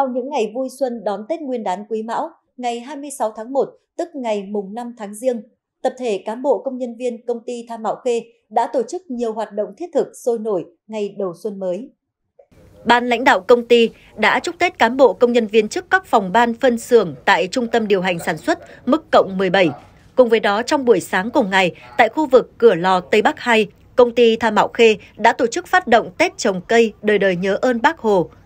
Sau những ngày vui xuân đón Tết Nguyên đán Quý Mão, ngày 26 tháng 1, tức ngày mùng 5 tháng Giêng, tập thể cán bộ công nhân viên công ty Tha Mạo Khê đã tổ chức nhiều hoạt động thiết thực sôi nổi ngày đầu xuân mới. Ban lãnh đạo công ty đã chúc Tết cán bộ công nhân viên chức các phòng ban phân xưởng tại Trung tâm điều hành sản xuất mức cộng 17. Cùng với đó, trong buổi sáng cùng ngày, tại khu vực cửa lò Tây Bắc 2, công ty Tha Mạo Khê đã tổ chức phát động Tết trồng cây đời đời nhớ ơn Bác Hồ –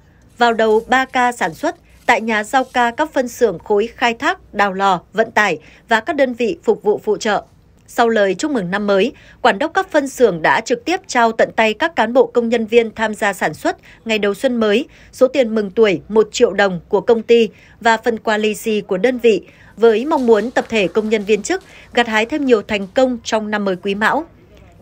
vào đầu 3 ca sản xuất tại nhà giao ca các phân xưởng khối khai thác, đào lò, vận tải và các đơn vị phục vụ phụ trợ. Sau lời chúc mừng năm mới, quản đốc các phân xưởng đã trực tiếp trao tận tay các cán bộ công nhân viên tham gia sản xuất ngày đầu xuân mới, số tiền mừng tuổi 1 triệu đồng của công ty và phần quà lì xì của đơn vị, với mong muốn tập thể công nhân viên chức gặt hái thêm nhiều thành công trong năm mới quý mão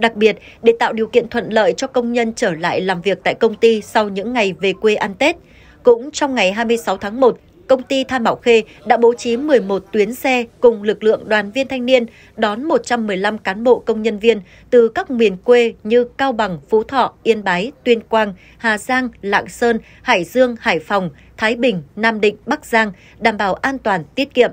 đặc biệt để tạo điều kiện thuận lợi cho công nhân trở lại làm việc tại công ty sau những ngày về quê ăn Tết. Cũng trong ngày 26 tháng 1, công ty Than Bảo Khê đã bố trí 11 tuyến xe cùng lực lượng đoàn viên thanh niên đón 115 cán bộ công nhân viên từ các miền quê như Cao Bằng, Phú Thọ, Yên Bái, Tuyên Quang, Hà Giang, Lạng Sơn, Hải Dương, Hải Phòng, Thái Bình, Nam Định, Bắc Giang đảm bảo an toàn, tiết kiệm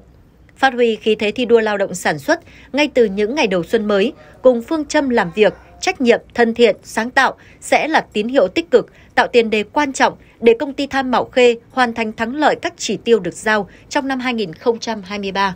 phát huy khí thế thi đua lao động sản xuất ngay từ những ngày đầu xuân mới, cùng phương châm làm việc, trách nhiệm, thân thiện, sáng tạo sẽ là tín hiệu tích cực, tạo tiền đề quan trọng để công ty Tham Mạo Khê hoàn thành thắng lợi các chỉ tiêu được giao trong năm 2023.